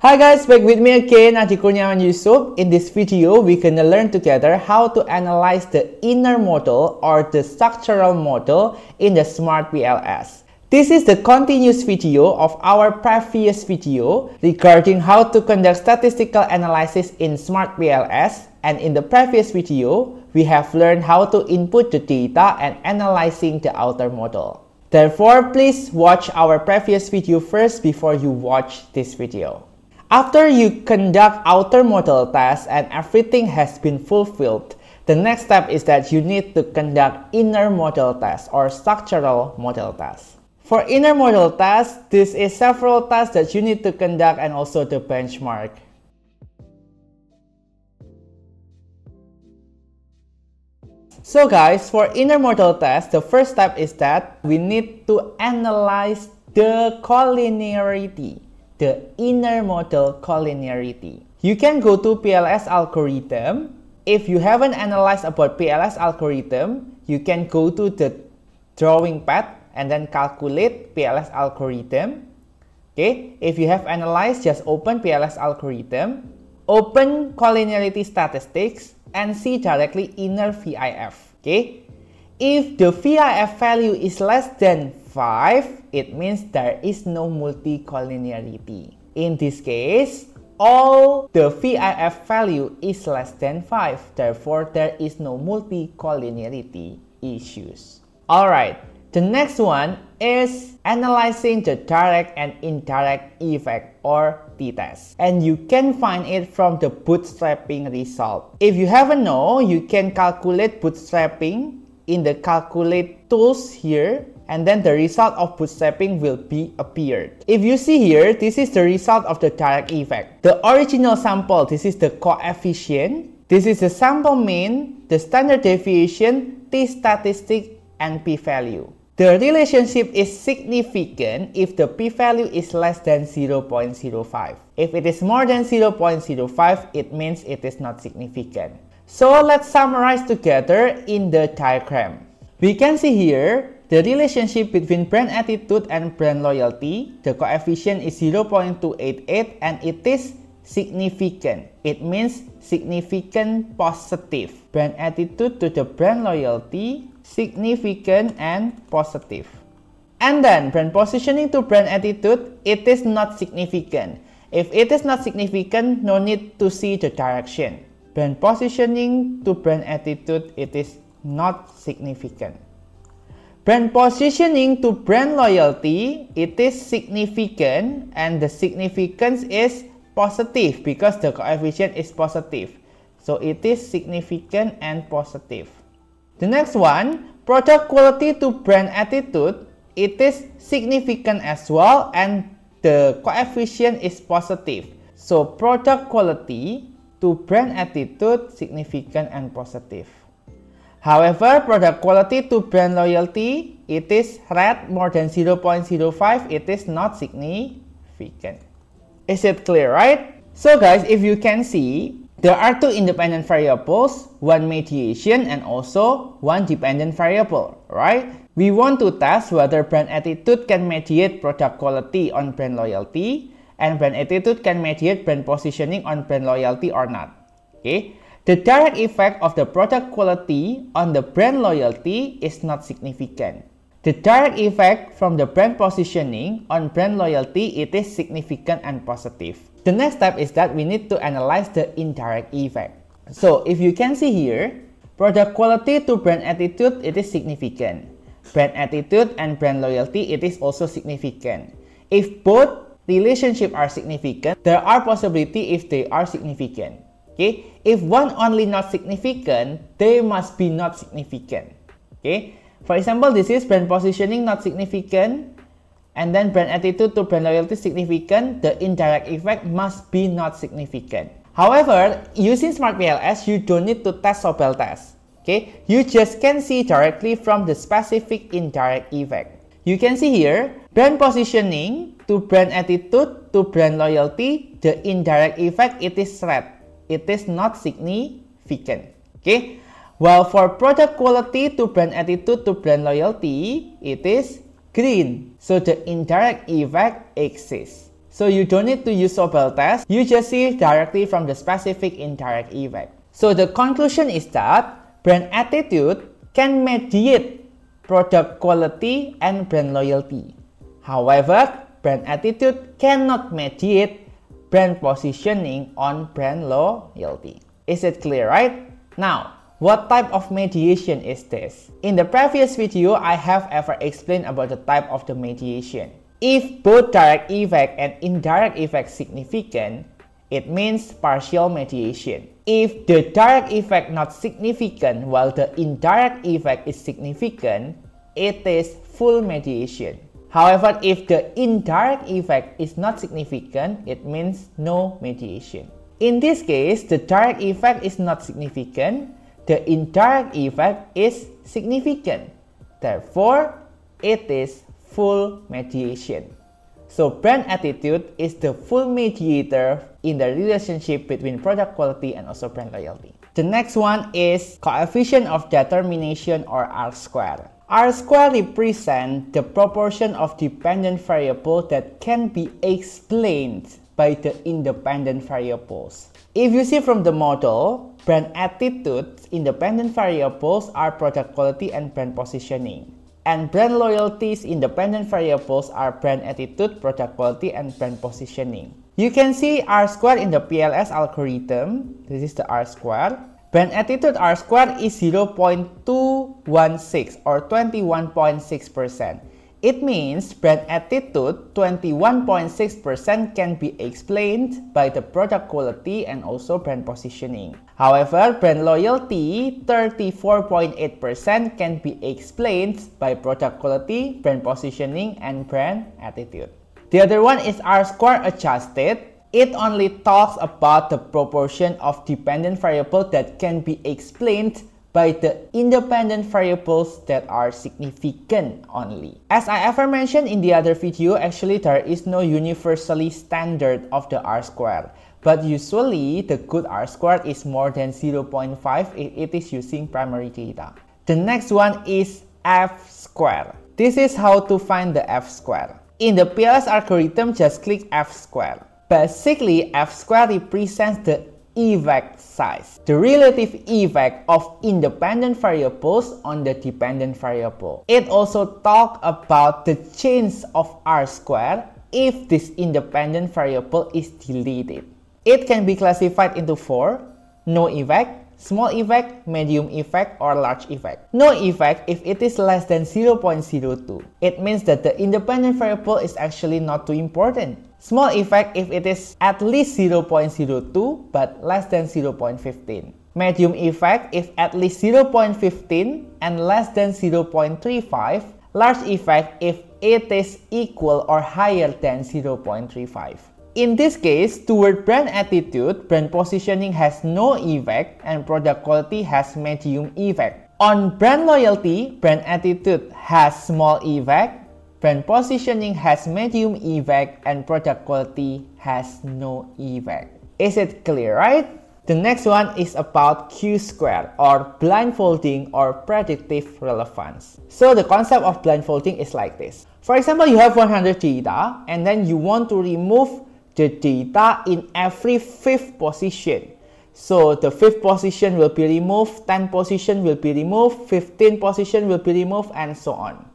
Hi guys, back with me again, Aji Kurniawan Yusuf. In this video, we're gonna learn together how to analyze the inner model or the structural model in the Smart PLS. This is the continuous video of our previous video regarding how to conduct statistical analysis in Smart PLS. And in the previous video, we have learned how to input the data and analyzing the outer model. Therefore, please watch our previous video first before you watch this video. After you conduct outer model tests and everything has been fulfilled, the next step is that you need to conduct inner model tests or structural model tests. For inner model tests, this is several tests that you need to conduct and also to benchmark. So guys, for inner model tests, the first step is that we need to analyze the collinearity the inner model collinearity. You can go to PLS algorithm. If you haven't analyzed about PLS algorithm, you can go to the drawing pad and then calculate PLS algorithm. Okay, if you have analyzed, just open PLS algorithm, open collinearity statistics, and see directly inner VIF. Okay, if the VIF value is less than 5, it means there is no multicollinearity. In this case, all the VIF value is less than 5, therefore there is no multicollinearity issues. Alright, the next one is analyzing the direct and indirect effect or t-test and you can find it from the bootstrapping result. If you haven't know, you can calculate bootstrapping in the calculate tools here and then the result of bootstrapping will be appeared. If you see here, this is the result of the direct effect. The original sample, this is the coefficient, this is the sample mean, the standard deviation, t-statistic, and p-value. The relationship is significant if the p-value is less than 0.05. If it is more than 0.05, it means it is not significant. So let's summarize together in the diagram. We can see here The relationship between brand attitude and brand loyalty, the coefficient is 0.288 and it is significant. It means significant positive. Brand attitude to the brand loyalty, significant and positive. And then brand positioning to brand attitude, it is not significant. If it is not significant, no need to see the direction. Brand positioning to brand attitude, it is not significant. Brand positioning to brand loyalty, it is significant and the significance is positive because the coefficient is positive. So it is significant and positive. The next one, product quality to brand attitude, it is significant as well and the coefficient is positive. So product quality to brand attitude significant and positive. However, product quality to brand loyalty, it is red more than 0.05, it is not significant. Is it clear, right? So guys, if you can see, there are two independent variables, one mediation and also one dependent variable, right? We want to test whether brand attitude can mediate product quality on brand loyalty and brand attitude can mediate brand positioning on brand loyalty or not, okay? The direct effect of the product quality on the brand loyalty is not significant. The direct effect from the brand positioning on brand loyalty it is significant and positive. The next step is that we need to analyze the indirect effect. So if you can see here, product quality to brand attitude it is significant. Brand attitude and brand loyalty it is also significant. If both relationship are significant, there are possibility if they are significant. Okay, if one only not significant, they must be not significant. Okay, for example, this is brand positioning not significant, and then brand attitude to brand loyalty significant. The indirect effect must be not significant. However, using Smart PLS, you don't need to test Sobel test. Okay, you just can see directly from the specific indirect effect. You can see here, brand positioning to brand attitude to brand loyalty, the indirect effect it is red. it is not significant. Okay. While for product quality to brand attitude to brand loyalty, it is green. So the indirect effect exists. So you don't need to use Sobel test. You just see directly from the specific indirect effect. So the conclusion is that brand attitude can mediate product quality and brand loyalty. However, brand attitude cannot mediate brand positioning on brand loyalty. Is it clear, right? Now, what type of mediation is this? In the previous video, I have ever explained about the type of the mediation. If both direct effect and indirect effect significant, it means partial mediation. If the direct effect not significant while the indirect effect is significant, it is full mediation. However, if the indirect effect is not significant, it means no mediation. In this case, the direct effect is not significant, the indirect effect is significant. Therefore, it is full mediation. So brand attitude is the full mediator in the relationship between product quality and also brand loyalty. The next one is coefficient of determination or R square. R squared represents the proportion of dependent variables that can be explained by the independent variables. If you see from the model, brand attitudes, independent variables are product quality and brand positioning. And brand loyalties, independent variables are brand attitude, product quality, and brand positioning. You can see R squared in the PLS algorithm. This is the R squared. Band attitude R squared is 0.216 or 21.6%. It means brand attitude 21.6% can be explained by the product quality and also brand positioning. However, brand loyalty 34.8% can be explained by product quality, brand positioning, and brand attitude. The other one is R square adjusted it only talks about the proportion of dependent variables that can be explained by the independent variables that are significant only. As I ever mentioned in the other video, actually there is no universally standard of the R-square. But usually, the good R-squared is more than 0.5 if it is using primary data. The next one is F-square. This is how to find the F-square. In the PLS algorithm, just click F-square. Basically, f squared represents the effect size, the relative effect of independent variables on the dependent variable. It also talks about the change of r squared if this independent variable is deleted. It can be classified into four, no effect, small effect, medium effect, or large effect. No effect if it is less than 0.02. It means that the independent variable is actually not too important. Small effect if it is at least 0.02 but less than 0.15. Medium effect if at least 0.15 and less than 0.35. Large effect if it is equal or higher than 0.35. In this case, toward brand attitude, brand positioning has no effect and product quality has medium effect. On brand loyalty, brand attitude has small effect Brand positioning has medium effect and product quality has no effect. Is it clear, right? The next one is about Q-square or blindfolding or predictive relevance. So the concept of blindfolding is like this. For example, you have 100 data and then you want to remove the data in every fifth position. So the fifth position will be removed, 10 position will be removed, 15 position will be removed and so on.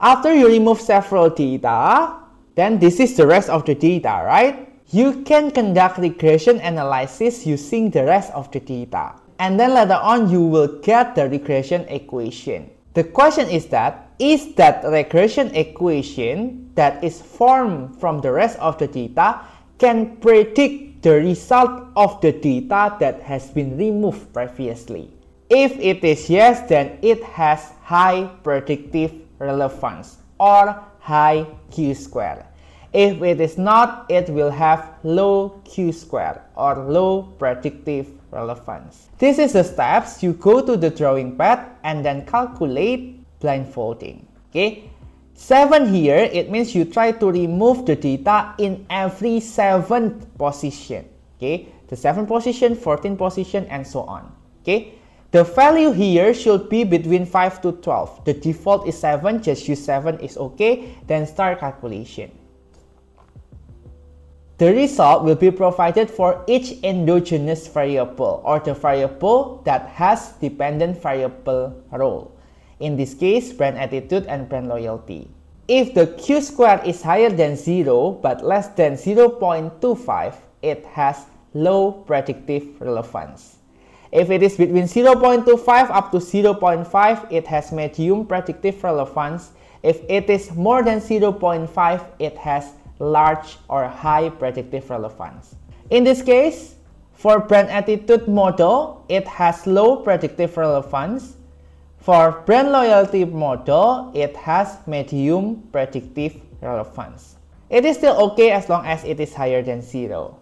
After you remove several data, then this is the rest of the data, right? You can conduct regression analysis using the rest of the data. And then later on, you will get the regression equation. The question is that, is that regression equation that is formed from the rest of the data can predict the result of the data that has been removed previously? If it is yes, then it has high predictive relevance or high q square. If it is not, it will have low q square or low predictive relevance. This is the steps you go to the drawing pad and then calculate blindfolding. Okay, 7 here, it means you try to remove the data in every 7th position. Okay, the 7th position, 14th position, and so on. Okay, the value here should be between 5 to 12. The default is 7, just use 7 is okay, then start calculation. The result will be provided for each endogenous variable or the variable that has dependent variable role. In this case, brand attitude and brand loyalty. If the q square is higher than 0 but less than 0.25, it has low predictive relevance. If it is between 0.25 up to 0.5, it has medium predictive relevance. If it is more than 0.5, it has large or high predictive relevance. In this case, for brand attitude model, it has low predictive relevance. For brand loyalty model, it has medium predictive relevance. It is still okay as long as it is higher than 0.